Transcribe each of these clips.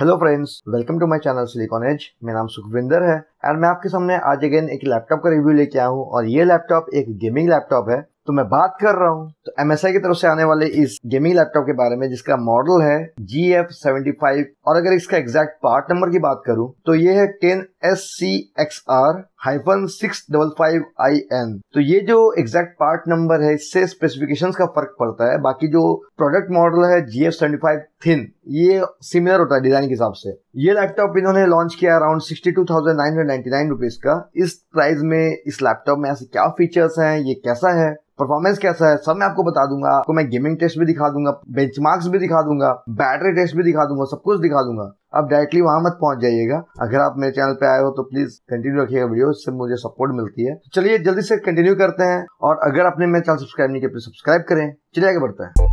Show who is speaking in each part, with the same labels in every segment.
Speaker 1: hello friends welcome to my channel silicon edge मेरा नाम सुखविंदर है एंड मैं आपके सामने आज अगेन एक लैपटॉप का रिव्यू लेके आया हूँ और ये लैपटॉप एक गेमिंग लैपटॉप है तो मैं बात कर रहा हूँ तो एम की तरफ से आने वाले इस गेमिंग लैपटॉप के बारे में जिसका मॉडल है जी एफ सेवेंटी फाइव और अगर इसका एग्जैक्ट पार्ट नंबर की बात करूँ तो ये है ten S C X R hyphen six double five I N तो ये जो एग्जैक्ट पार्ट नंबर है इससे स्पेसिफिकेशंस का फर्क पड़ता है बाकी जो प्रोडक्ट मॉडल है G F seventy five thin ये सिमिलर होता है डिजाइन के हिसाब से ये लैपटॉप इन्होंने लॉन्च किया around sixty two thousand nine hundred ninety nine rupees का इस प्राइस में इस लैपटॉप में ऐसे क्या फीचर्स हैं ये कैसा है परफॉर्मेंस कैसा है सब मैं आपको बता दूंगा आपको मैं गेमिंग टेस्ट भी दिखा दूंगा बेंचमार्क्स भी दिखा दूंगा बैटरी टेस्ट भी दिखा दूंगा सब कुछ दिखा दूंगा आप डायरेक्टली वहां मत पहुंच जाइएगा अगर आप मेरे चैनल पे आए हो तो प्लीज कंटिन्यू रखिएगा वीडियो इससे मुझे सपोर्ट मिलती है चलिए जल्दी से कंटिन्यू करते हैं और अगर आपने मेरे चैनल सब्सक्राइब नहीं किया तो सब्सक्राइब करें चलिए आगे बढ़ते हैं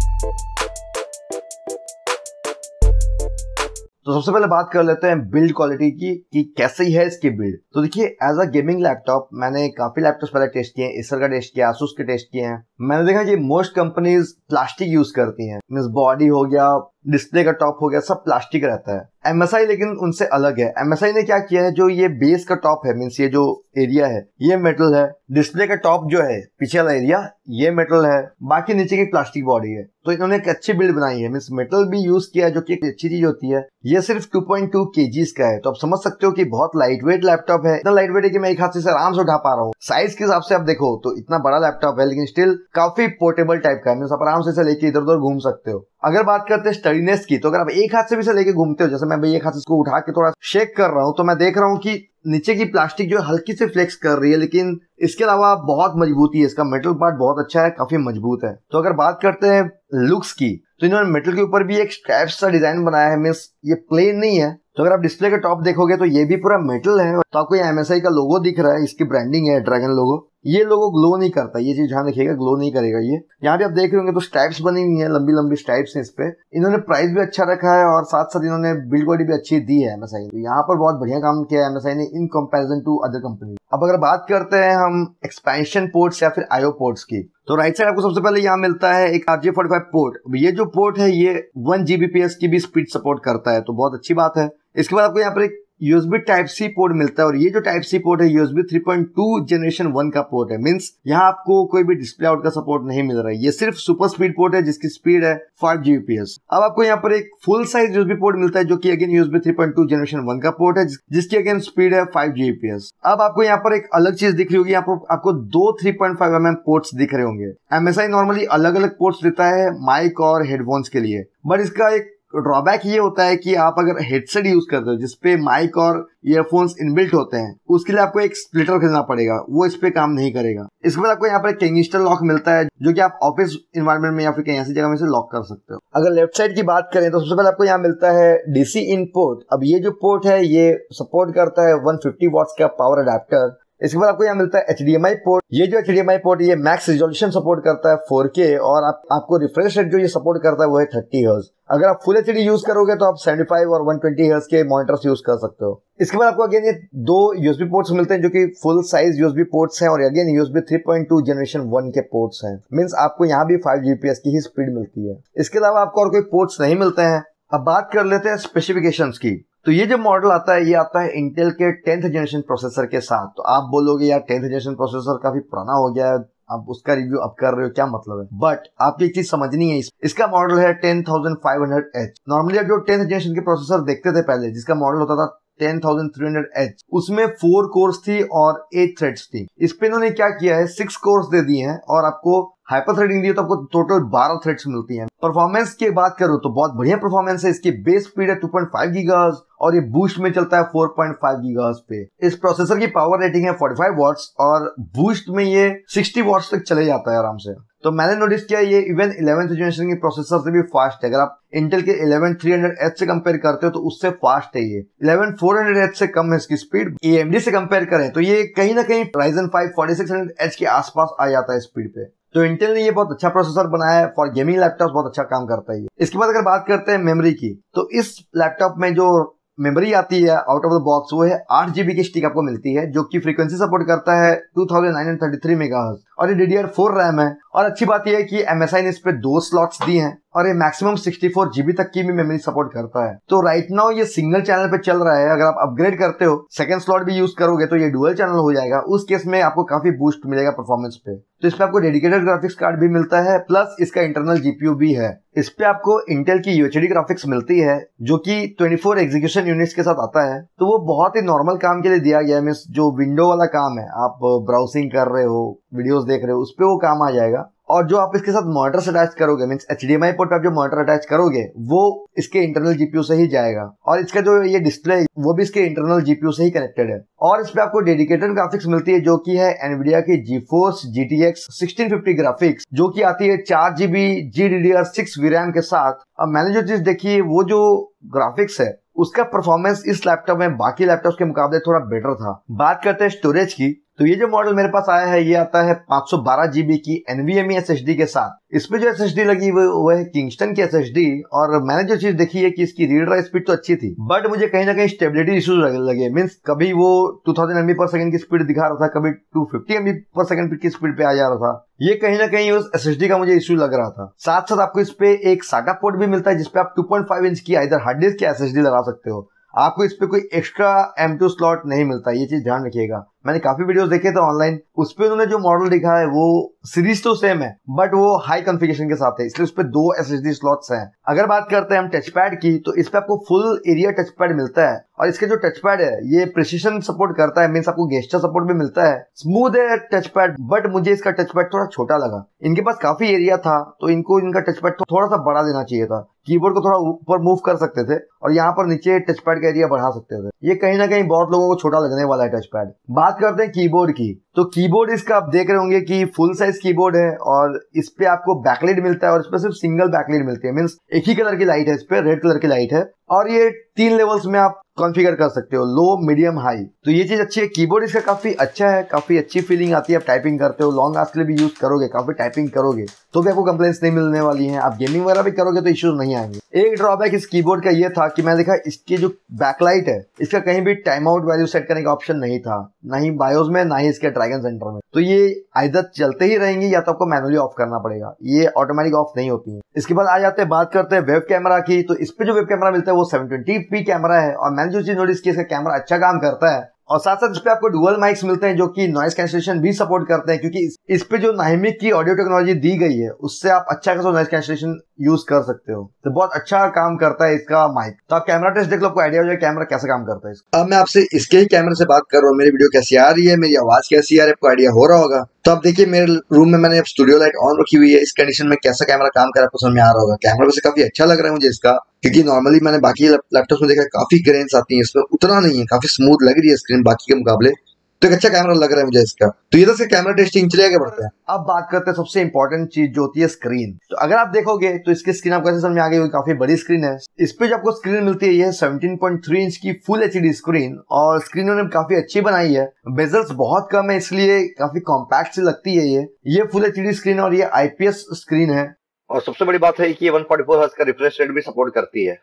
Speaker 1: तो सबसे पहले बात कर लेते हैं बिल्ड क्वालिटी की कि कैसी है इसकी बिल्ड तो देखिए एज अ गेमिंग लैपटॉप मैंने काफी लैपटॉप पहले टेस्ट किए हैं इसर का टेस्ट किया आसूस के टेस्ट किए हैं मैंने देखा कि मोस्ट कंपनीज प्लास्टिक यूज करती हैं मीन बॉडी हो गया डिस्प्ले का टॉप हो गया सब प्लास्टिक रहता है एमएसआई लेकिन उनसे अलग है एमएसआई ने क्या किया है जो ये बेस का टॉप है मीन्स ये जो एरिया है ये मेटल है डिस्प्ले का टॉप जो है पीछे वाला एरिया ये मेटल है बाकी नीचे की प्लास्टिक बॉडी है तो इन्होंने एक अच्छी बिल्ड बनाई है मीन्स मेटल भी यूज किया है जो कि एक अच्छी चीज होती है ये सिर्फ 2.2 पॉइंट का है तो आप समझ सकते हो कि बहुत लाइट वेट लैपटॉप है इतना लाइट वेट है कि मैं एक हाथ से आराम से उठा पा रहा हूँ साइज के हिसाब से आप देखो तो इतना बड़ा लैपटॉप है लेकिन स्टिल काफी पोर्टेबल टाइप का है मीन आप आराम से लेके इधर उधर घूम सकते हो अगर बात करते हैं स्टडीनेस की तो अगर आप एक हाथ से भी इसे लेके घूमते हो जैसे मैं एक हाथ से इसको उठा के थोड़ा शेक कर रहा हूँ तो मैं देख रहा हूँ कि नीचे की प्लास्टिक जो है हल्की से फ्लेक्स कर रही है लेकिन इसके अलावा बहुत मजबूती है इसका मेटल पार्ट बहुत अच्छा है काफी मजबूत है तो अगर बात करते हैं लुक्स की तो इन्होंने मेटल के ऊपर भी एक स्ट्रैप सा डिजाइन बनाया है मीन्स ये प्लेन नहीं है तो अगर आप डिस्प्ले का टॉप देखोगे तो ये भी पूरा मेटल है तो आपको ये एमएसआई का लोगो दिख रहा है इसकी ब्रांडिंग है ड्रैगन लोगो ये लोगों ग्लो नहीं करता ये चीज ध्यान रखिएगा ग्लो नहीं करेगा ये यहाँ पे आप देख रहे होंगे तो स्ट्राइप्स बनी हुई है लंबी लंबी स्ट्राइप्स हैं इस पे इन्होंने प्राइस भी अच्छा रखा है और साथ साथ इन्होंने बिल्ड क्वालिटी भी अच्छी दी है एमएसआई तो यहाँ पर बहुत बढ़िया काम किया है एमएसआई ने in comparison to other company अब अगर बात करते हैं हम एक्सपेंशन पोर्ट्स या फिर आयो पोर्ट्स की तो राइट साइड आपको सबसे पहले यहाँ मिलता है एक आरजे फोर्टी फाइव पोर्ट ये जो पोर्ट है ये वन जीबीपीएस की भी स्पीड सपोर्ट करता है तो बहुत अच्छी बात है इसके बाद आपको यहाँ पर एक यूएसबी टाइप सी पोर्ट मिलता है और ये जो टाइप सी पोर्ट है यूएसबी 3.2 जनरेशन वन का पोर्ट है मीन्स यहाँ आपको कोई भी डिस्प्ले आउट का सपोर्ट नहीं मिल रहा है ये सिर्फ सुपर स्पीड पोर्ट है जिसकी स्पीड है फाइव जीबीपीएस अब आपको यहाँ पर एक फुल साइज यूएसबी पोर्ट मिलता है जो की again USB two generation one का पोर्ट है जिसकी अगेन स्पीड है फाइव जीबीपीएस अब आपको यहाँ पर एक अलग चीज दिख रही होगी यहाँ पर आपको दो three point five M M ports दिख रहे होंगे एमएसआई नॉर्मली अलग अलग पोर्ट्स देता है माइक और हेडफोन्स के लिए बट इसका एक ड्रॉबैक ये होता है कि आप अगर हेडसेट यूज करते हो जिसपे माइक और ईयरफोन्स इनबिल्ट होते हैं उसके लिए आपको एक स्प्लिटर खरीदना पड़ेगा वो इस पे काम नहीं करेगा इसके बाद आपको यहाँ पर एक कैंगिस्टर लॉक मिलता है जो कि आप ऑफिस इन्वायरमेंट में या फिर कहीं ऐसी जगह में से लॉक कर सकते हो अगर लेफ्ट साइड की बात करें तो सबसे पहले आपको यहाँ मिलता है डीसी इन पोर्ट अब ये जो पोर्ट है ये सपोर्ट करता है वन फिफ्टी का पावर अडेप्टर इसके बाद आपको यहाँ मिलता है H D M I port ये जो H D M I port ये मैक्स रिजोल्यूशन सपोर्ट करता है फोर के और आप, आपको रिफ्रेश रेट जो ये सपोर्ट करता है वो है थर्टी हर्स अगर आप फुल एच डी यूज करोगे तो आप सेवेंटी फाइव और वन ट्वेंटी हर्स के मॉनिटर्स यूज कर सकते हो इसके बाद आपको अगेन ये दो यूएसबी पोर्ट्स मिलते हैं जो कि फुल साइज यूएसबी पोर्ट्स हैं और अगेन यूएसबी 3.2 जनरेशन वन के पोर्ट्स हैं मीन्स आपको यहाँ भी फाइव जीपीएस की ही स्पीड मिलती है इसके अलावा आपको और कोई पोर्ट्स नहीं मिलते हैं अब बात कर लेते हैं स्पेसिफिकेशंस की तो ये जो मॉडल आता है ये आता है इंटेल के टेंथ जनरेशन प्रोसेसर के साथ तो आप बोलोगे यार टेंथ जनरेशन प्रोसेसर काफी पुराना हो गया है आप उसका रिव्यू अब कर रहे हो क्या मतलब है बट आपको एक चीज समझनी है इस, इसका मॉडल है ten thousand five hundred H normally आप जो टेंथ जनरेशन के प्रोसेसर देखते थे पहले जिसका मॉडल होता था ten thousand three hundred H उसमें फोर कोर्स थी और एट थ्रेड्स थी इस पे इन्होंने क्या किया है सिक्स कोर्स दे दिए हैं और आपको हाइपर थ्रेडिंग दी तो आपको टोटल 12 थ्रेड्स मिलती हैं परफॉर्मेंस की बात करो तो बहुत बढ़िया परफॉर्मेंस है इसकी बेस स्पीड है 2.5 गीगाहर्ट्ज और ये बूस्ट में चलता है 4.5 गीगर्स पे इस प्रोसेसर की पावर रेटिंग है 45 वॉट्स और बूस्ट में ये 60 वॉट्स तक चले जाता है आराम से तो मैंने नोटिस किया ये इवन इलेवन जनरेशन के प्रोसेसर से भी फास्ट है अगर आप इंटेल के इलेवन थ्री हंड्रेड एच से कंपेयर करते हो तो उससे फास्ट है ये इलेवन फोर हंड्रेड एच से कम है इसकी स्पीड एएमडी से कंपेयर करें तो ये कहीं ना कहीं Ryzen five forty six hundred H के आसपास आ जाता है स्पीड पे तो इंटेल ने ये बहुत अच्छा प्रोसेसर बनाया है फॉर गेमिंग लैपटॉप बहुत अच्छा काम करता है इसके बाद अगर बात करते हैं मेमोरी की तो इस लैपटॉप में जो मेमोरी आती है आउट ऑफ द बॉक्स वो है आठ जीबी की स्टिक आपको मिलती है जो कि फ्रीक्वेंसी सपोर्ट करता है टू थ्री मेगा और ये फोर रैम है और अच्छी बात यह है कि आई ने इस पर दो स्लॉट्स दी हैं और ये मैक्सिमम 64 जीबी तक की भी मेमोरी सपोर्ट करता है तो राइट नाउ ये सिंगल चैनल पे चल रहा है अगर आप अपग्रेड करते हो सेकंड स्लॉट भी यूज करोगे तो ये डुअल चैनल हो जाएगा उस केस में आपको काफी बूस्ट मिलेगा परफॉर्मेंस पे तो इसमें आपको डेडिकेटेड ग्राफिक्स कार्ड भी मिलता है प्लस इसका इंटरनल जीपीयू भी है इस पे आपको इंटेल की यूएचडी ग्राफिक्स मिलती है जो कि 24 एग्जीक्यूशन यूनिट्स के साथ आता है तो वो बहुत ही नॉर्मल काम के लिए दिया गया है मीन जो विंडो वाला काम है आप ब्राउसिंग कर रहे हो वीडियोस देख रहे हो उस पर वो काम आ जाएगा और जो आप इसके साथ मॉनिटर अटैच करोगे mean H D M I port आप जो मॉनिटर अटैच करोगे वो इसके इंटरनल जीपीयू से ही जाएगा और इसका जो ये डिस्प्ले वो भी इसके इंटरनल जीपीयू से ही कनेक्टेड है और इस पे आपको डेडिकेटेड ग्राफिक्स मिलती है जो कि है एनविडिया की GeForce G T X sixteen fifty graphics जो की आती है चार GB G D D R six VRAM के साथ अब मैंने जो चीज देखी है वो जो ग्राफिक्स है उसका परफॉर्मेंस इस लैपटॉप में बाकी लैपटॉप के मुकाबले थोड़ा बेटर था बात करते हैं स्टोरेज की तो ये जो मॉडल मेरे पास आया है ये आता है 512 जीबी की एनवीएमई डी के साथ इसमें जो डी लगी हुई वो है किंगस्टन की डी और मैंने जो चीज देखी है कि इसकी रीड राइट स्पीड तो अच्छी थी बट मुझे कहीं ना कहीं स्टेबिलिटी इश्यूज लगे मीन्स कभी वो 2000 थाउजेंड एमबी पर सेकंड की स्पीड दिखा रहा था कभी 250 फिफ्टी एमबी पर सेकंड की स्पीड पे आ जा रहा था ये कहीं ना कहीं उस एस का मुझे इश्यू लग रहा था साथ साथ आपको इस पे एक साटा पोर्ट भी मिलता है जिसपे आप फाइव इंच की आइधर हार्ड डिस्क की एस लगा सकते हो आपको इस पे कोई एक्स्ट्रा एम स्लॉट नहीं मिलता ये चीज ध्यान रखिएगा मैंने काफी वीडियोस देखे थे ऑनलाइन उस पर उन्होंने जो मॉडल दिखा है वो सीरीज तो सेम है बट वो हाई कॉन्फ़िगरेशन के साथ है इसलिए उस पर दो एस एच डी स्लॉट्स हैं अगर बात करते हैं हम टच पैड की तो इस पर आपको फुल एरिया टच पैड मिलता है और इसके जो टच पैड है ये प्रिसीशन सपोर्ट करता है मीन्स आपको गेस्टर सपोर्ट भी मिलता है स्मूथ है टच पैड बट मुझे इसका टच पैड थोड़ा छोटा लगा इनके पास काफी एरिया था तो इनको इनका टच पैड थोड़ा सा बड़ा देना चाहिए था कीबोर्ड को थोड़ा ऊपर मूव कर सकते थे और यहाँ पर नीचे टच पैड का एरिया बढ़ा सकते थे ये कहीं ना कहीं बहुत लोगों को छोटा लगने वाला है टच पैड बात करते हैं कीबोर्ड की तो कीबोर्ड इसका आप देख रहे होंगे कि फुल साइज कीबोर्ड है और इस पे आपको बैकलाइट मिलता है और इस पे सिर्फ सिंगल बैकलेट मिलती है मीन्स एक ही कलर की लाइट है इस पे रेड कलर की लाइट है और ये तीन लेवल्स में आप कॉन्फ़िगर कर सकते हो लो मीडियम हाई तो ये चीज अच्छी है कीबोर्ड इसका काफी अच्छा है काफी अच्छी फीलिंग आती है आप टाइपिंग करते हो लॉन्ग लास्ट के लिए भी यूज करोगे काफी टाइपिंग करोगे तो भी आपको कंप्लेन्स नहीं मिलने वाली है आप गेमिंग वगैरह भी करोगे तो इश्यूज नहीं आएंगे एक ड्रॉबैक इस कीबोर्ड का ये था कि मैंने देखा इसकी जो बैकलाइट है इसका कहीं भी टाइम आउट वैल्यू सेट करने का ऑप्शन नहीं था ना ही बायोज में ना ही इसके ड्राइव ड्रैगन सेंटर में तो ये आइदर चलते ही रहेंगी या तो आपको मैनुअली ऑफ करना पड़ेगा ये ऑटोमेटिक ऑफ नहीं होती है इसके बाद आ जाते हैं बात करते हैं वेब कैमरा की तो इस पे जो वेब कैमरा मिलता है वो सेवन ट्वेंटी कैमरा है और मैंने जो चीज नोटिस की इसका कैमरा अच्छा काम करता है और साथ साथ इस पे आपको डुअल माइक्स मिलते हैं जो कि नॉइस कैंसलेशन भी सपोर्ट करते हैं क्योंकि इस, इस पे जो नाइमिक की ऑडियो टेक्नोलॉजी दी गई है उससे आप अच्छा खासा नॉइस कैंसलेशन यूज कर सकते हो तो बहुत अच्छा काम करता है इसका माइक तो आप कैमरा टेस्ट देख लो आपको आइडिया हो जाए कैमरा कैसे काम करता है अब मैं आपसे इसके ही कैमरे से बात कर रहा हूँ मेरी वीडियो कैसी आ रही है मेरी आवाज कैसी आ रही है आपको आइडिया हो रहा होगा तो आप देखिए मेरे रूम में मैंने स्टूडियो लाइट ऑन रखी हुई है इस कंडीशन में कैसा कैमरा काम कर आपको समझ में आ रहा होगा कैमरा वैसे काफी अच्छा लग रहा है मुझे इसका क्योंकि नॉर्मली मैंने बाकी लैपटॉप में देखा काफी ग्रेन्स आती है इसमें उतना नहीं है काफी स्मूथ लग रही है स्क्रीन बाकी के मुकाबले तो एक अच्छा कैमरा लग रहा है मुझे इसका तो ये से कैमरा टेस्टिंग चले आगे बढ़ते हैं अब बात करते हैं सबसे इंपॉर्टेंट चीज जो होती है स्क्रीन तो अगर आप देखोगे तो इसकी स्क्रीन आपको ऐसे समझ आ गई काफी बड़ी स्क्रीन है इस पे जो आपको स्क्रीन मिलती है पॉइंट थ्री इंच की फुल एच स्क्रीन और स्क्रीन उन्होंने काफी अच्छी बनाई है बेजल्स बहुत कम है इसलिए काफी कॉम्पैक्ट सी लगती है ये ये फुल एच डी स्क्रीन और ये आईपीएस स्क्रीन है और सबसे बड़ी बात है कि ये 144 हर्ट्ज का रिफ्रेश रेट भी सपोर्ट करती है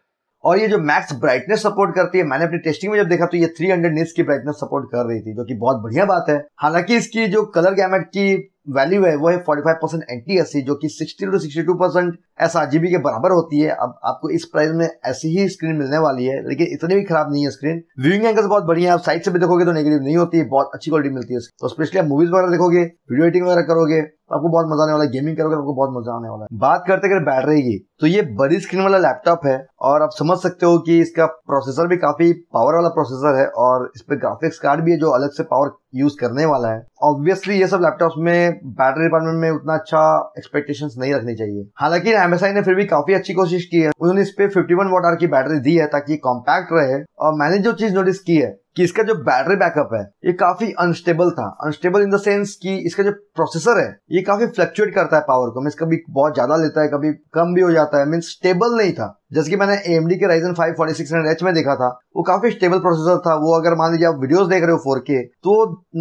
Speaker 1: और ये जो मैक्स ब्राइटनेस सपोर्ट करती है मैंने अपनी टेस्टिंग में जब देखा तो ये 300 हंड्रेड की ब्राइटनेस सपोर्ट कर रही थी जो कि बहुत बढ़िया बात है हालांकि इसकी जो कलर गैमेट की वैल्यू है वो है 45 परसेंट एंटी एस जो कि 60 टू टू परसेंट एस के बराबर होती है अब आपको इस प्राइस में ऐसी ही स्क्रीन मिलने वाली है लेकिन इतनी भी खराब नहीं है स्क्रीन व्यूइंग एंगल्स बहुत बढ़िया है आप साइड से भी देखोगे तो नेगेटिव नहीं होती है बहुत अच्छी क्वालिटी मिलती है तो स्पेशली आप मूवीज वगैरह देखोगे वीडियो एडिटिंग वगैरह करोगे आपको बहुत मजा आने वाला है गेमिंग करोगे तो आपको बहुत मजा आने वाला है बात करते अगर बैटरी की तो ये बड़ी स्क्रीन वाला लैपटॉप है और आप समझ सकते हो कि इसका प्रोसेसर भी काफी पावर वाला प्रोसेसर है और इस पर ग्राफिक्स कार्ड भी है जो अलग से पावर यूज करने वाला है ऑब्वियसली ये सब लैपटॉप्स में बैटरी डिपार्टमेंट में उतना अच्छा एक्सपेक्टेशन नहीं रखनी चाहिए हालांकि एमएसआई ने फिर भी काफी अच्छी कोशिश की है उन्होंने इस पे फिफ्टी वन वॉट आर की बैटरी दी है ताकि कॉम्पैक्ट रहे और मैंने जो चीज नोटिस की है कि इसका जो बैटरी बैकअप है ये काफी अनस्टेबल था अनस्टेबल इन द सेंस कि इसका जो प्रोसेसर है ये काफी फ्लक्चुएट करता है पावर को मीन कभी बहुत ज्यादा लेता है कभी कम भी हो जाता है मीन्स स्टेबल नहीं था जैसे कि मैंने एम के Ryzen five forty six H में देखा था वो काफी स्टेबल प्रोसेसर था वो अगर मान लीजिए आप वीडियोस देख रहे हो फोर के तो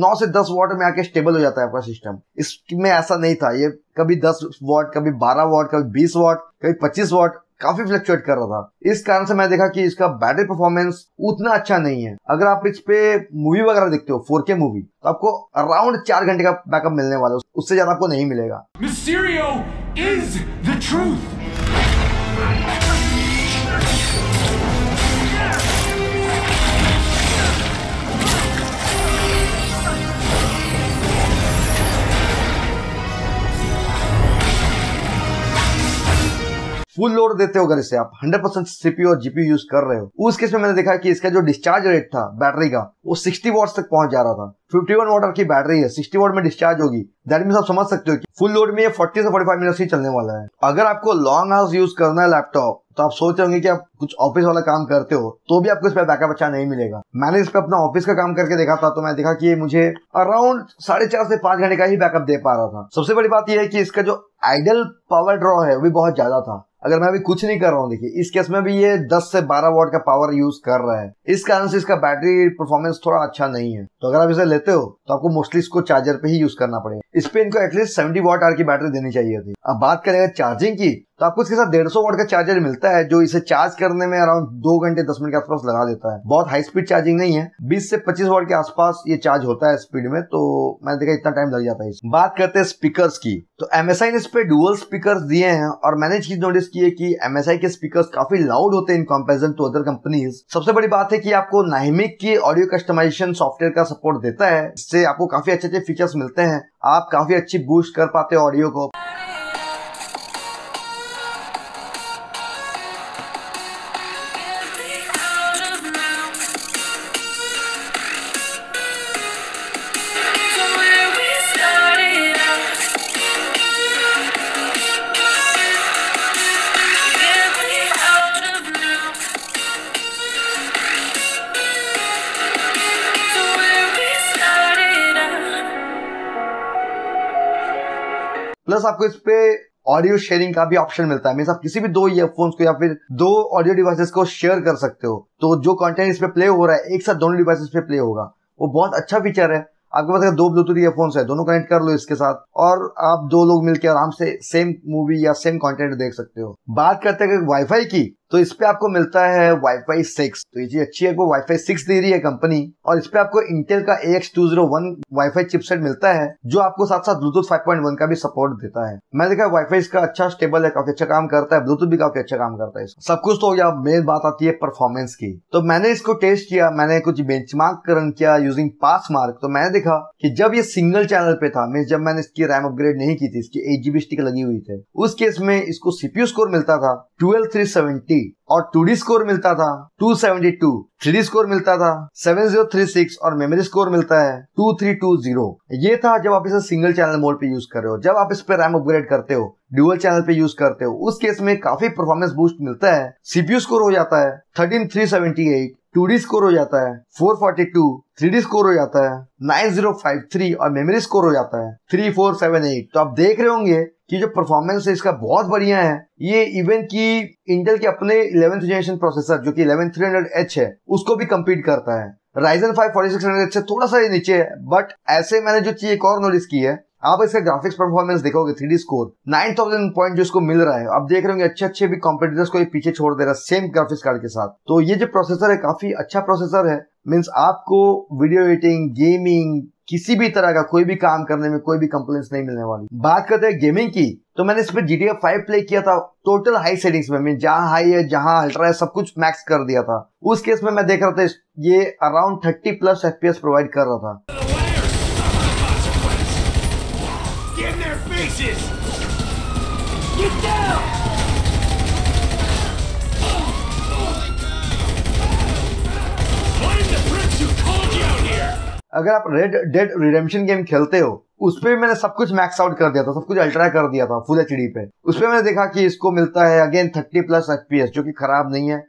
Speaker 1: नौ से दस वॉट में आके स्टेबल हो जाता है आपका सिस्टम इसमें ऐसा नहीं था ये कभी दस वॉट कभी बारह वॉट कभी बीस वॉट कभी पच्चीस वॉट काफी फ्लक्चुएट कर रहा था इस कारण से मैं देखा कि इसका बैटरी परफॉर्मेंस उतना अच्छा नहीं है अगर आप इस पे मूवी वगैरह देखते हो फोर के मूवी तो आपको अराउंड चार घंटे का बैकअप मिलने वाला है उससे ज्यादा आपको नहीं मिलेगा फुल लोड देते हो अगर इसे आप 100% परसेंट सीपी और जीपी यूज कर रहे हो उस केस में मैंने देखा कि इसका जो डिस्चार्ज रेट था बैटरी का वो 60 वॉट्स तक पहुंच जा रहा था फिफ्टी वन वाटर की बैटरी है सिक्सटी वोट में डिस्चार्ज होगी दैट मीन आप समझ सकते हो कि फुल लोड में ये फोर्टी से फोर्टी फाइव मिनट्स ही चलने वाला है अगर आपको लॉन्ग आवर्स यूज करना है लैपटॉप तो आप सोच रहे होंगे कि आप कुछ ऑफिस वाला काम करते हो तो भी आपको इस पर बैकअप अच्छा नहीं मिलेगा मैंने इस पर अपना ऑफिस का काम करके देखा था तो मैं देखा कि ये मुझे अराउंड साढ़े चार से पांच घंटे का ही बैकअप दे पा रहा था सबसे बड़ी बात यह है कि इसका जो आइडल पावर ड्रॉ है वो भी बहुत ज्यादा था अगर मैं अभी कुछ नहीं कर रहा हूँ देखिए इस केस में भी ये 10 से 12 वॉट का पावर यूज कर रहा है इस कारण से इसका बैटरी परफॉर्मेंस थोड़ा अच्छा नहीं है तो अगर आप इसे लेते लेते हो तो आपको मोस्टली इसको चार्जर पे ही यूज करना पड़ेगा इस पे इनको एटलीस्ट सेवेंटी वॉट आर की बैटरी देनी चाहिए थी अब बात करें चार्जिंग की तो आपको इसके साथ डेढ़ सौ वॉट का चार्जर मिलता है जो इसे चार्ज करने में अराउंड दो घंटे दस मिनट के आसपास लगा देता है बहुत हाई स्पीड चार्जिंग नहीं है बीस से पच्चीस वोट के आसपास ये चार्ज होता है स्पीड में तो मैंने देखा इतना टाइम लग जाता है बात करते हैं स्पीकर की तो एमएसआई ने इस पे डुअल स्पीकर दिए हैं और मैंने चीज नोटिस की है कि एमएसआई के स्पीकर काफी लाउड होते हैं in comparison to other companies सबसे बड़ी बात है कि आपको नाइमिक की ऑडियो कस्टमाइजेशन सॉफ्टवेयर का सपोर्ट देता है इससे आपको काफी अच्छे अच्छे फीचर्स मिलते हैं आप काफी अच्छी बूस्ट कर पाते हो ऑडियो को प्लस आपको इस पे ऑडियो शेयरिंग का भी ऑप्शन मिलता है मीन आप किसी भी दो ईयरफोन्स को या फिर दो ऑडियो डिवाइसेस को शेयर कर सकते हो तो जो कंटेंट इस पे प्ले हो रहा है एक साथ दोनों डिवाइसेस पे प्ले होगा वो बहुत अच्छा फीचर है आपके पास दो ब्लूटूथ ईयरफोन्स है दोनों कनेक्ट कर लो इसके साथ और आप दो लोग मिलकर आराम से सेम मूवी या सेम कंटेंट देख सकते हो बात करते हैं वाईफाई की तो इस पे आपको मिलता है वाईफाई सिक्स तो ये चीज अच्छी है वाई फाई सिक्स दे रही है कंपनी और इस पे आपको इंटेल का A X two zero one wifi chipset मिलता है जो आपको साथ साथ ब्लूटूथ फाइव पॉइंट वन का भी सपोर्ट देता है मैंने देखा वाईफाई इसका अच्छा स्टेबल है काफी अच्छा काम करता है ब्लूटूथ भी काफी अच्छा काम करता है सब कुछ तो यहाँ मेन बात आती है परफॉर्मेंस की तो मैंने इसको टेस्ट किया मैंने कुछ बेंच रन किया यूजिंग पास मार्क तो मैंने देखा कि जब ये सिंगल चैनल पे था मीन जब मैंने इसकी रैम अपग्रेड नहीं की थी इसकी एट जीबी स्टिक लगी हुई थी उस केस में इसको सीपीयू स्कोर मिलता था ट्वेल्व थ्री सेवेंटी और 2D स्कोर मिलता था 272, 3D स्कोर मिलता था 7036 और मेमोरी स्कोर मिलता है 2320 ये था जब आप इसे सिंगल चैनल मोड पे यूज कर रहे हो जब आप इस पे रैम अपग्रेड करते हो ड्यूअल चैनल पे यूज करते हो उस केस में काफी परफॉर्मेंस बूस्ट मिलता है सीपीयू स्कोर हो जाता है थर्टीन थ्री स्कोर हो जाता है 442, 3D स्कोर हो जाता है 9053 और मेमोरी स्कोर हो जाता है 3478 तो आप देख रहे होंगे कि जो परफॉर्मेंस है इसका बहुत बढ़िया है ये इवन कि इंटेल के अपने इलेवेंथ जनरेशन प्रोसेसर जो कि इलेवन थ्री हंड्रेड एच है उसको भी कम्पीट करता है Ryzen five forty six hundred H से थोड़ा सा नीचे है बट ऐसे मैंने जो चीज एक और नोटिस की है आप इसके ग्राफिक्स परफॉर्मेंस देखोगे three score nine thousand point जो इसको मिल रहा है आप देख रहे होंगे अच्छे अच्छे भी कॉम्पिटिटर्स को ये पीछे छोड़ दे रहा है सेम ग्राफिक्स कार्ड के साथ तो ये जो प्रोसेसर है काफी अच्छा प्रोसेसर है मीन्स आपको वीडियो एडिटिंग गेमिंग किसी भी तरह का कोई भी काम करने में कोई भी कंप्लेन नहीं मिलने वाली बात करते हैं गेमिंग की तो मैंने इस पर जी टी फाइव प्ले किया था टोटल हाई सेटिंग्स में मैं जहाँ हाई है जहाँ अल्ट्रा है सब कुछ मैक्स कर दिया था उस केस में मैं देख रहा था ये around thirty plus F provide कर रहा था अगर आप रेड डेड रिडेम्पशन गेम खेलते हो उस पर मैंने सब कुछ मैक्स आउट कर दिया था सब कुछ अल्ट्रा कर दिया था फुल एच पे उस पर मैंने देखा कि इसको मिलता है अगेन थर्टी प्लस एफ जो कि खराब नहीं है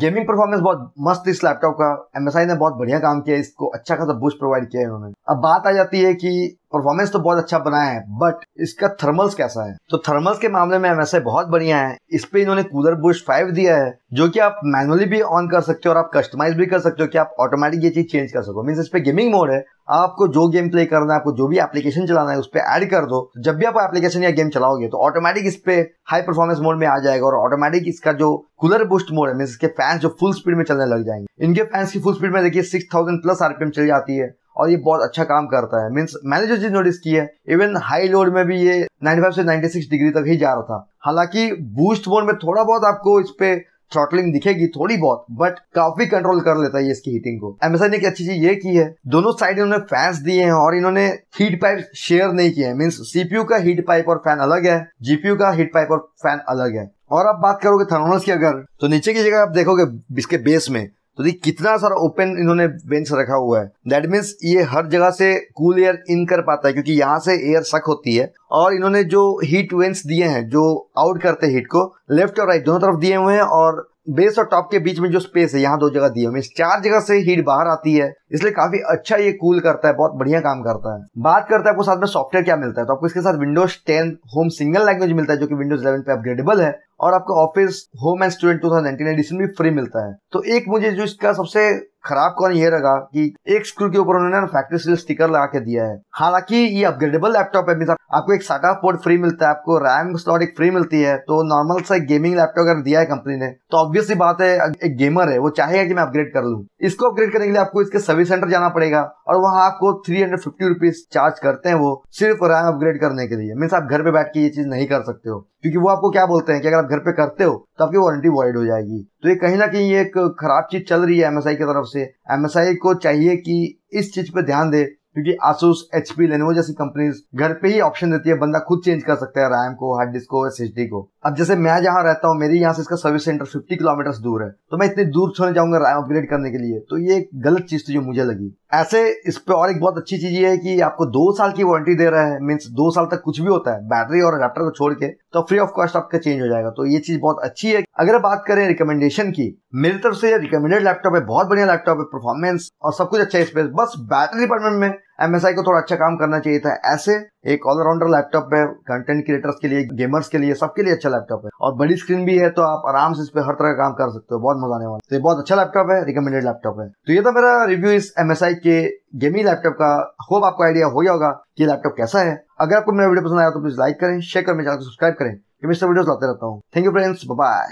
Speaker 1: गेमिंग परफॉर्मेंस बहुत मस्त इस लैपटॉप का एमएसआई ने बहुत बढ़िया काम किया इसको अच्छा खासा बूस्ट प्रोवाइड किया है उन्होंने अब बात आ जाती है कि परफॉर्मेंस तो बहुत अच्छा बनाया है बट इसका थर्मल्स कैसा है तो थर्मल्स के मामले में वैसे बहुत बढ़िया है इस पे इन्होंने कूलर बुश फाइव दिया है जो कि आप मैनुअली भी ऑन कर सकते हो और आप कस्टमाइज भी कर सकते हो कि आप ऑटोमेटिक ये चीज चेंज कर सको मीन इस पे गेमिंग मोड है आपको जो गेम प्ले करना है आपको जो भी एप्लीकेशन चलाना है उस पर एड कर दो जब भी आप एप्लीकेशन या गेम चलाओगे तो ऑटोमेटिक इस पे हाई परफॉर्मेंस मोड में आ जाएगा और ऑटोमेटिक इसका जो कूलर बूस्ट मोड है मीन इसके फैंस जो फुल स्पीड में चलने लग जाएंगे इनके फैंस की फुल स्पीड में देखिए सिक्स थाउजेंड प्लस आरपीएम चली जाती है और ये बहुत अच्छा काम करता है मीन्स मैंने जो चीज़ नोटिस की है इवन हाई लोड में भी ये 95 से 96 डिग्री तक ही जा रहा था हालांकि बूस्ट मोड में थोड़ा बहुत आपको इस पे थ्रॉटलिंग दिखेगी थोड़ी बहुत बट काफी कंट्रोल कर लेता है ये इसकी हीटिंग को एमेजन ने एक अच्छी चीज ये की है दोनों साइड इन्होंने फैंस दिए हैं और इन्होंने हीट पाइप शेयर नहीं किए हैं मीन्स सीपीयू का हीट पाइप और फैन अलग है जीपीयू का हीट पाइप और फैन अलग है और आप बात करोगे थर्मोनस की अगर तो नीचे की जगह आप देखोगे इसके बेस में तो देखिए कितना सारा ओपन इन्होंने बेंच रखा हुआ है दैट मीन्स ये हर जगह से कूल एयर इन कर पाता है क्योंकि यहाँ से एयर सक होती है और इन्होंने जो हीट वेंट्स दिए हैं जो आउट करते हैं हीट को लेफ्ट और राइट दोनों तरफ दिए हुए हैं और बेस और टॉप के बीच में जो स्पेस है यहाँ दो जगह दी है मीन चार जगह से हीट बाहर आती है इसलिए काफी अच्छा ये कूल करता है बहुत बढ़िया काम करता है बात करते हैं आपको साथ में सॉफ्टवेयर क्या मिलता है तो आपको इसके साथ Windows ten home single language मिलता है जो कि विंडोज इलेवन पे अपग्रेडेबल है और आपको office home and student two thousand edition भी फ्री मिलता है तो एक मुझे जो इसका सबसे खराब कौन ये लगा कि एक स्क्रू के ऊपर उन्होंने फैक्ट्री सील स्टिकर लगा के दिया है हालांकि ये अपग्रेडेबल लैपटॉप है मीन आपको एक साटा पोर्ट फ्री मिलता है आपको रैम स्लॉट एक फ्री मिलती है तो नॉर्मल सा गेमिंग लैपटॉप अगर दिया है कंपनी ने तो ऑब्वियसली बात है एक गेमर है वो चाहेगा कि मैं अपग्रेड कर लू इसको अपग्रेड करने के लिए आपको इसके सर्विस सेंटर जाना पड़ेगा और वहाँ आपको three hundred fifty rupees charge करते हैं वो सिर्फ रैम अपग्रेड करने के लिए मीन्स आप घर पे बैठ के ये चीज नहीं कर सकते हो क्योंकि वो आपको क्या बोलते हैं कि अगर आप घर पे करते हो तो आपकी वारंटी वॉइड हो जाएगी तो ये कहीं ना कहीं एक खराब चीज चल रही है एमएसआई की तरफ से एमएसआई को चाहिए कि इस चीज पे ध्यान दे क्योंकि आसूस एचपी लेनोवो जैसी कंपनीज घर पे ही ऑप्शन देती है बंदा खुद चेंज कर सकता है रैम को हार्ड डिस्क को एस को अब जैसे मैं जहाँ रहता हूँ मेरी यहाँ से इसका सर्विस सेंटर 50 किलोमीटर दूर है तो मैं इतनी दूर छोड़ने जाऊंगा रैम अपग्रेड करने के लिए तो ये एक गलत चीज थी जो मुझे लगी ऐसे इस पे और एक बहुत अच्छी चीज ये है कि आपको दो साल की वारंटी दे रहा है मीन्स दो साल तक कुछ भी होता है बैटरी और अडाप्टर को छोड़ के तो फ्री ऑफ कॉस्ट आपका चेंज हो जाएगा तो ये चीज बहुत अच्छी है अगर बात करें रिकमेंडेशन की मेरी तरफ से ये रिकमेंडेड लैपटॉप है बहुत बढ़िया लैपटॉप है परफॉर्मेंस और सब कुछ अच्छा है इस पे बस बैटरी डिपार्टमेंट में एमएसआई को थोड़ा अच्छा काम करना चाहिए था ऐसे एक ऑलराउंडर लैपटॉप है कंटेंट क्रिएटर्स के लिए गेमर्स के लिए सबके लिए अच्छा लैपटॉप है और बड़ी स्क्रीन भी है तो आप आराम से इस पर हर तरह का काम कर सकते हो बहुत मजा आने वाला तो ये बहुत अच्छा लैपटॉप है रिकमेंडेड लैपटॉप है तो ये था मेरा रिव्यू इस एमएसआई के गेमिंग लैपटॉप का होप आपको आइडिया हो गया होगा कि लैपटॉप कैसा है अगर आपको मेरा वीडियो पसंद आया तो प्लीज लाइक करें शेयर करें मेरे चैनल को सब्सक्राइब करें मैं वीडियो लाते रहता हूँ थैंक यू फ्रेंड्स बाय